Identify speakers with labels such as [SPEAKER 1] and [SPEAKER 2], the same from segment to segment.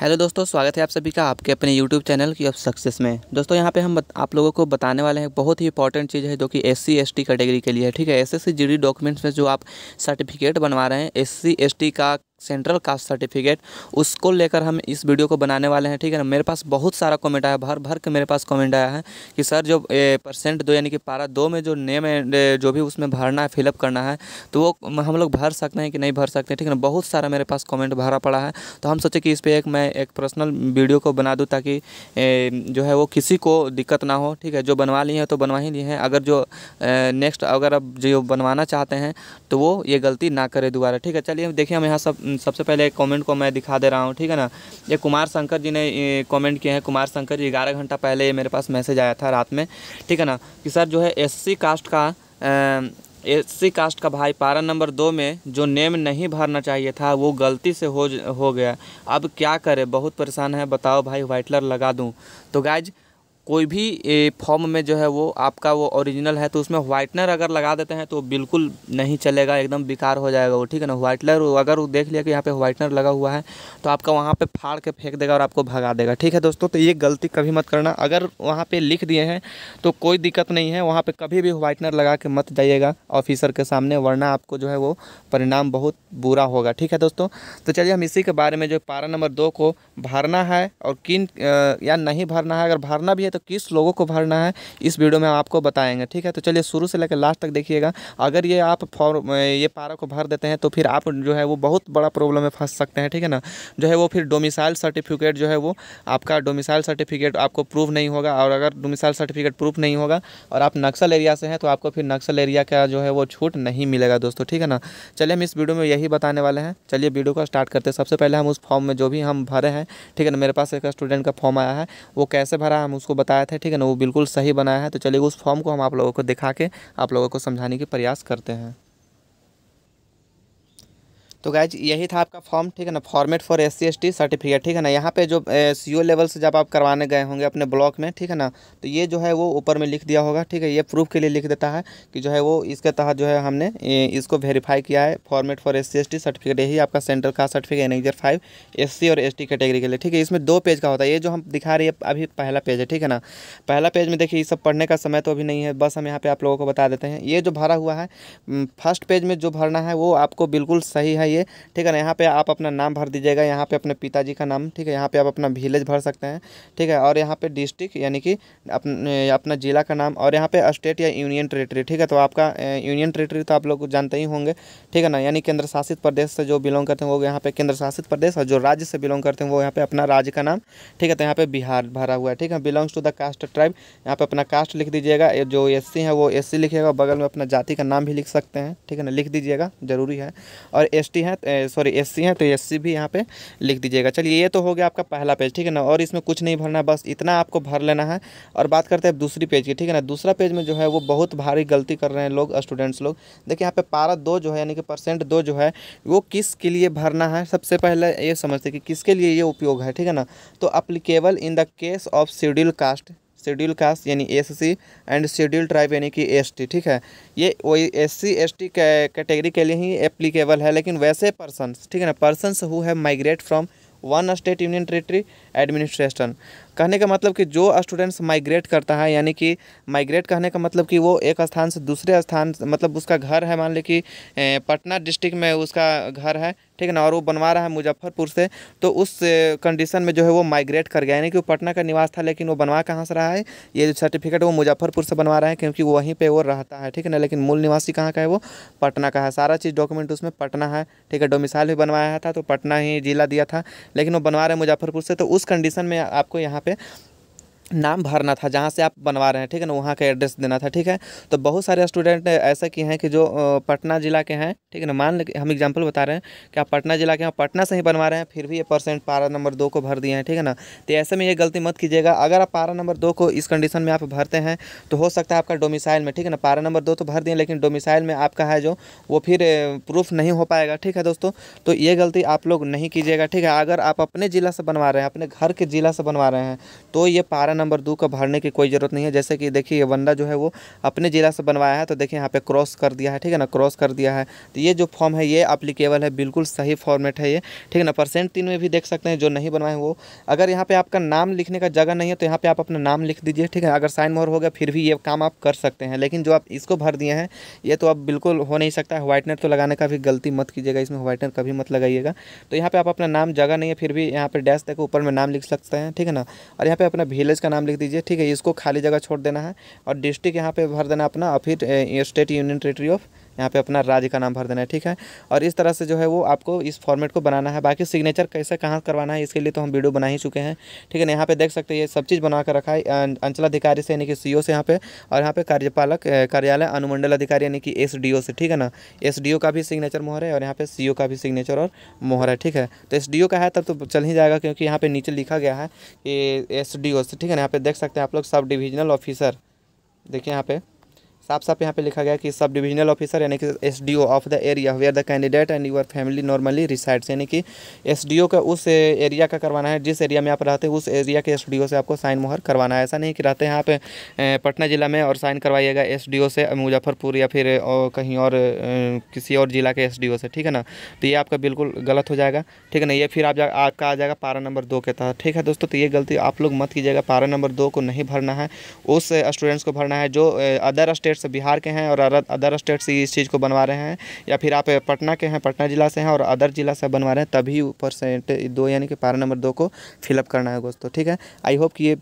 [SPEAKER 1] Hello दोस्तों स्वागत है आप सभी का आपके अपने यूट्यूब चैनल की ऑफ सक्सेस में दोस्तों यहाँ पे हम बत, आप लोगों को बताने वाले हैं बहुत ही इंपॉर्टेंट चीज़ है जो कि एस सी कैटेगरी के लिए है ठीक है एस एस सी डॉक्यूमेंट्स में जो आप सर्टिफिकेट बनवा रहे हैं एस सी का सेंट्रल कास्ट सर्टिफिकेट उसको लेकर हम इस वीडियो को बनाने वाले हैं ठीक है ना मेरे पास बहुत सारा कमेंट आया भर भर के मेरे पास कमेंट आया है कि सर जो परसेंट दो यानी कि पारा दो में जो नेम एंड जो भी उसमें भरना है फिलअप करना है तो वो हम लोग भर सकते हैं कि नहीं भर सकते ठीक है ना बहुत सारा मेरे पास कॉमेंट भरा पड़ा है तो हम सोचे कि इस पर एक मैं एक पर्सनल वीडियो को बना दूँ ताकि जो है वो किसी को दिक्कत ना हो ठीक है जो बनवा लिए हैं तो बनवा ही लिए हैं अगर जो नेक्स्ट अगर अब जो बनवाना चाहते हैं तो वो ये गलती ना करे दोबारा ठीक है चलिए देखिए हम यहाँ सब सबसे पहले कमेंट को मैं दिखा दे रहा हूँ ठीक है ना ये कुमार शंकर जी ने कमेंट किए हैं कुमार शंकर जी ग्यारह घंटा पहले मेरे पास मैसेज आया था रात में ठीक है ना कि सर जो है एससी कास्ट का एस सी कास्ट का भाई पारा नंबर दो में जो नेम नहीं भरना चाहिए था वो गलती से हो हो गया अब क्या करें बहुत परेशान है बताओ भाई वाइटलर लगा दूँ तो गाइज कोई भी फॉर्म में जो है वो आपका वो ओरिजिनल है तो उसमें व्हाइटनर अगर लगा देते हैं तो बिल्कुल नहीं चलेगा एकदम बेकार हो जाएगा वो ठीक है ना व्हाइटनर अगर वो देख लिया कि यहाँ पे व्हाइटनर लगा हुआ है तो आपका वहाँ पे फाड़ के फेंक देगा और आपको भगा देगा ठीक है दोस्तों तो ये गलती कभी मत करना अगर वहाँ पर लिख दिए हैं तो कोई दिक्कत नहीं है वहाँ पर कभी भी वाइटनर लगा के मत जाइएगा ऑफिसर के सामने वरना आपको जो है वो परिणाम बहुत बुरा होगा ठीक है दोस्तों तो चलिए हम इसी के बारे में जो पारा नंबर दो को भरना है और किन या नहीं भरना है अगर भरना भी है तो किस लोगों को भरना है इस वीडियो में आपको बताएंगे ठीक है तो चलिए शुरू से लेकर लास्ट तक देखिएगा अगर ये आप फॉर्म ये पारा को भर देते हैं तो फिर आप जो है वो बहुत बड़ा प्रॉब्लम में फंस सकते हैं ठीक है ना जो है वो फिर डोमिसाइल सर्टिफिकेट जो है वो आपका डोमिसाइल सर्टिफिकेट आपको प्रूफ नहीं होगा और अगर डोमिसाइल सर्टिफिकेट प्रूफ नहीं होगा और आप नक्सल एरिया से हैं तो आपको फिर नक्सल एरिया का जो है वो छूट नहीं मिलेगा दोस्तों ठीक है ना चलिए हम इस वीडियो में यही बताने वाले हैं चलिए वीडियो को स्टार्ट करते हैं सबसे पहले हम उस फॉर्म में जो भी हम भरे हैं ठीक है ना मेरे पास एक स्टूडेंट का फॉर्म आया है वो कैसे भरा हम उसको बताया था ठीक है ना वो बिल्कुल सही बनाया है तो चलिए उस फॉर्म को हम आप लोगों को दिखा के आप लोगों को समझाने के प्रयास करते हैं तो गाइज यही था आपका फॉर्म ठीक है ना format for S C certificate ठीक है ना यहाँ पे जो सी ओ लेवल से जब आप करवाने गए होंगे अपने ब्लॉक में ठीक है ना तो ये जो है वो ऊपर में लिख दिया होगा ठीक है ये प्रूफ के लिए लिख देता है कि जो है वो इसके तहत जो है हमने इसको वेरीफाई किया है format for S C certificate यही आपका सेंट्रल का सर्टिफिकेट एन फाइव एस और एस कैटेगरी के लिए ठीक है इसमें दो पेज का होता है ये जो हम दिखा रही है अभी पहला पेज है ठीक है ना पहला पेज में देखिए ये सब पढ़ने का समय तो अभी नहीं है बस हम यहाँ पर आप लोगों को बता देते हैं ये जो भरा हुआ है फर्स्ट पेज में जो भरना है वो आपको बिल्कुल सही है चाहिए ठीक है ना यहाँ पे आप अपना नाम भर दीजिएगा यहाँ पे अपने पिताजी का नाम ठीक है यहाँ पे आप अपना विलेज भर सकते हैं ठीक है और यहाँ पे डिस्ट्रिक्ट यानी कि अपने अपना ज़िला का नाम और यहाँ पे स्टेट या यूनियन टेरेटरी ठीक है तो आपका यूनियन टेरेटरी तो आप लोग जानते ही होंगे ठीक है ना यानी केंद्र शासित प्रदेश से जो बिलोंग करते हैं वो यहाँ पे केंद्र शासित प्रदेश और जो राज्य से बिलोंग करते हैं वो यहाँ पे अपना राज्य का नाम ठीक है तो यहाँ पे बिहार भरा हुआ है ठीक है belongs to the caste tribe यहाँ पे अपना कास्ट लिख दीजिएगा जो एस है वो एस लिखिएगा बगल में अपना जाति का नाम भी लिख सकते हैं ठीक है ना लिख दीजिएगा ज़रूरी है और एस हैं सॉरी एससी हैं तो एससी भी यहाँ पे लिख दीजिएगा चलिए ये तो हो गया आपका पहला पेज ठीक है ना और इसमें कुछ नहीं भरना बस इतना आपको भर लेना है और बात करते हैं दूसरी पेज की ठीक है ना दूसरा पेज में जो है वो बहुत भारी गलती कर रहे हैं लोग स्टूडेंट्स लोग देखिए यहाँ पे पारा दो जो है यानी कि परसेंट दो जो है वो किसके लिए भरना है सबसे पहले ये समझते कि किसके लिए ये उपयोग है ठीक है ना तो applicable in the case of schedule caste schedule caste यानी एससी एंड शेड्यूल ट्राइब यानी कि एसटी ठीक है ये वही एससी एसटी कैटेगरी के लिए ही एप्लीकेबल है लेकिन वैसे पर्सन ठीक है ना persons who have migrate from one state union territory administration कहने का मतलब कि जो स्टूडेंट्स माइग्रेट करता है यानी कि माइग्रेट कहने का मतलब कि वो एक स्थान से दूसरे स्थान मतलब उसका घर है मान ली कि पटना डिस्ट्रिक्ट में उसका घर है ठीक है ना और वो बनवा रहा है मुजफ्फरपुर से तो उस कंडीशन में जो है वो माइग्रेट कर गया यानी कि वो पटना का निवास था लेकिन वो बनवा कहाँ से रहा है ये जो सर्टिफिकेट वो मुजफ्फरपुर से बनवा रहा है क्योंकि वहीं पर वो रहता है ठीक है ना लेकिन मूल निवासी कहाँ का है वो पटना का है सारा चीज़ डॉक्यूमेंट उसमें पटना है ठीक है डोमिसाइल भी बनवाया था तो पटना ही जिला दिया था लेकिन वो बनवा रहे मुजफ्फरपुर से तो उस कंडीशन में आपको यहाँ पर नाम भरना था जहाँ से आप बनवा रहे हैं ठीक है ना वहाँ का एड्रेस देना था ठीक है तो बहुत सारे स्टूडेंट ऐसे किए हैं कि जो पटना ज़िला के हैं ठीक है ना मान लें हम एग्जांपल बता रहे हैं कि आप पटना ज़िला के हैं पटना से ही बनवा रहे हैं फिर भी ये परसेंट पारा नंबर दो को भर दिए हैं ठीक है ना तो ऐसे में ये गलती मत कीजिएगा अगर आप पारा नंबर दो को इस कंडीशन में आप भरते हैं तो हो सकता है आपका डोमिसाइल में ठीक है ना पारा नंबर दो तो भर दिए लेकिन डोमिसाइल में आपका है जो वो फिर प्रूफ नहीं हो पाएगा ठीक है दोस्तों तो ये गलती आप लोग नहीं कीजिएगा ठीक है अगर आप अपने ज़िला से बनवा रहे हैं अपने घर के ज़िला से बनवा रहे हैं तो ये पारा पारा नंबर दो का भरने की कोई ज़रूरत नहीं है जैसे कि देखिए ये बंदा जो है वो अपने ज़िला से बनवाया है तो देखिए यहाँ पे क्रॉस कर दिया है ठीक है ना क्रॉस कर दिया है तो ये जो फॉर्म है ये अप्लीकेबल है बिल्कुल सही फॉर्मेट है ये ठीक है ना परसेंट तीन में भी देख सकते हैं जो नहीं बनवाए वो अगर यहाँ पर आपका नाम लिखने का जगह नहीं है तो यहाँ पर आप अपना नाम लिख दीजिए ठीक है अगर साइन मोहर हो गया फिर भी ये काम आप कर सकते हैं लेकिन जो आप इसको भर दिए हैं ये तो अब बिल्कुल हो नहीं सकता है व्हाइटनर तो लगाने का भी गलती मत कीजिएगा इसमें व्हाइटनर कभी मत लगाइएगा तो यहाँ पर आप अपना नाम जगह नहीं है फिर भी यहाँ पर डैश देखो ऊपर में नाम लिख सकते हैं ठीक है ना और यहाँ पे अपना विलेज इसका नाम लिख दीजिए ठीक है इसको खाली जगह छोड़ देना है और डिस्ट्रिक्ट यहाँ पे भर देना अपना और फिर स्टेट यूनियन टेरेटरी ऑफ यहाँ पे अपना राज्य का नाम भर देना है ठीक है और इस तरह से जो है वो आपको इस फॉर्मेट को बनाना है बाकी सिग्नेचर कैसे कहाँ करवाना है इसके लिए तो हम वीडियो बना ही चुके हैं ठीक है ना यहाँ पे देख सकते हैं ये सब चीज़ बना कर रखा है अं, अंचलाधिकारी से यानी कि सी e से यहाँ पे और यहाँ पे कार्यपालक कार्यालय अनुमंडल अधिकारी यानी कि एस से ठीक है ना एस का भी सिग्नेचर मोहर है और यहाँ पे सी e का भी सिग्नेचर और मोहर है ठीक है तो एस का है तब तो चल ही जाएगा क्योंकि यहाँ पे नीचे लिखा गया है कि एस से ठीक है ना यहाँ पे देख सकते हैं आप लोग सब डिविजनल ऑफिसर देखिए यहाँ पे साफ साफ यहाँ पे लिखा गया कि सब डिविजनल ऑफिसर यानी कि S D O of the area where the candidate and your family normally resides यानी कि एस डी ओ का उस एरिया का करवाना है जिस एरिया में आप रहते हैं उस एरिया के एस डी ओ से आपको साइन मोहर करवाना है ऐसा नहीं कि रहते हैं आप पटना ज़िला में और साइन करवाइएगा एस डी ओ से मुजफ्फरपुर या फिर और कहीं और किसी और ज़िला के एस डी ओ से ठीक है ना तो ये आपका बिल्कुल गलत हो जाएगा ठीक है ना ये फिर आप आपका आ जाएगा पारा नंबर दो के तहत ठीक है दोस्तों तो ये गलती आप लोग मत कीजिएगा पारा नंबर दो को नहीं भरना है उस स्टूडेंट्स को भरना है जो अदर स्टेट स्टेट से बिहार के हैं और अदर स्टेट से इस चीज़ को बनवा रहे हैं या फिर आप पटना के हैं पटना ज़िला से हैं और अदर ज़िला से बनवा रहे हैं तभी परसेंट दो यानी कि पारा नंबर दो को फिलअप करना है दोस्तों ठीक है आई होप कि ये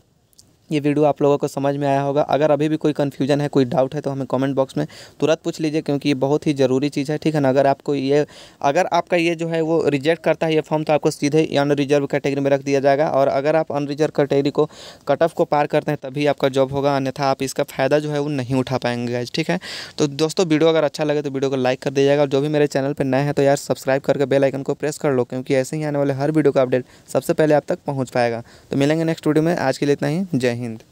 [SPEAKER 1] ये वीडियो आप लोगों को समझ में आया होगा अगर अभी भी कोई कन्फ्यूजन है कोई डाउट है तो हमें कमेंट बॉक्स में तुरंत पूछ लीजिए क्योंकि ये बहुत ही ज़रूरी चीज़ है ठीक है ना अगर आपको ये अगर आपका ये जो है वो रिजेक्ट करता है ये फॉर्म तो आपको सीधे अनरिजर्व रिजर्व कैटेगरी में रख दिया जाएगा और अगर आप अन रिजर्व कैटेगरी को कट ऑफ को पार करते हैं तभी आपका जॉब होगा अन्यथा आप इसका फ़ायदा जो है वो नहीं उठा पाएंगे गाइज ठीक है तो दोस्तों वीडियो अगर अच्छा लगे तो वीडियो को लाइक कर जाएगा और जो भी मेरे चैनल पर नए हैं तो यार सब्सक्राइब करके बेल आइकन को प्रेस कर लो क्योंकि ऐसे ही आने वाले हर वीडियो का अपडेट सबसे पहले आप तक पहुँच पाएगा तो मिलेंगे नेक्स्ट वीडियो में आज के लिए इतना ही जय gente.